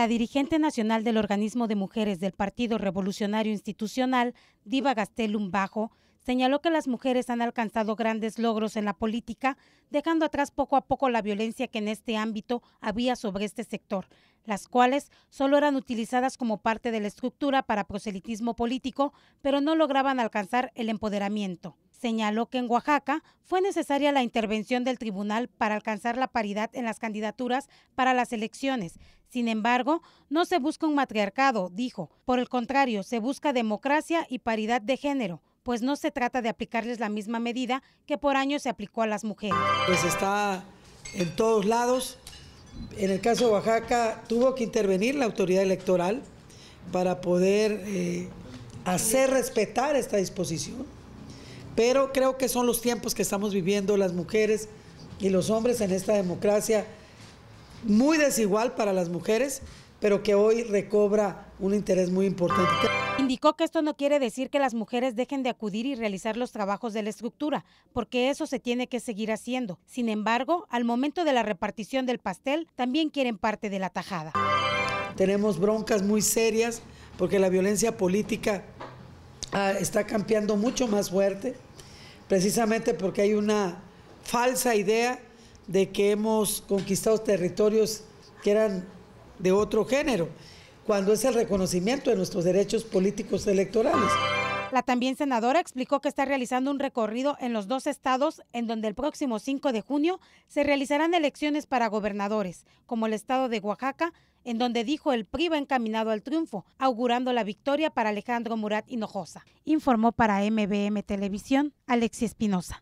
La dirigente nacional del organismo de mujeres del Partido Revolucionario Institucional, Diva Gastelum Bajo, señaló que las mujeres han alcanzado grandes logros en la política, dejando atrás poco a poco la violencia que en este ámbito había sobre este sector, las cuales solo eran utilizadas como parte de la estructura para proselitismo político, pero no lograban alcanzar el empoderamiento señaló que en Oaxaca fue necesaria la intervención del tribunal para alcanzar la paridad en las candidaturas para las elecciones. Sin embargo, no se busca un matriarcado, dijo. Por el contrario, se busca democracia y paridad de género pues no se trata de aplicarles la misma medida que por años se aplicó a las mujeres. Pues está en todos lados. En el caso de Oaxaca tuvo que intervenir la autoridad electoral para poder eh, hacer respetar esta disposición. Pero creo que son los tiempos que estamos viviendo las mujeres y los hombres en esta democracia muy desigual para las mujeres, pero que hoy recobra un interés muy importante. Indicó que esto no quiere decir que las mujeres dejen de acudir y realizar los trabajos de la estructura, porque eso se tiene que seguir haciendo. Sin embargo, al momento de la repartición del pastel, también quieren parte de la tajada. Tenemos broncas muy serias porque la violencia política Ah, está campeando mucho más fuerte, precisamente porque hay una falsa idea de que hemos conquistado territorios que eran de otro género, cuando es el reconocimiento de nuestros derechos políticos electorales. La también senadora explicó que está realizando un recorrido en los dos estados en donde el próximo 5 de junio se realizarán elecciones para gobernadores, como el estado de Oaxaca, en donde dijo el PRI va encaminado al triunfo, augurando la victoria para Alejandro Murat Hinojosa. Informó para MBM Televisión Alexia Espinosa.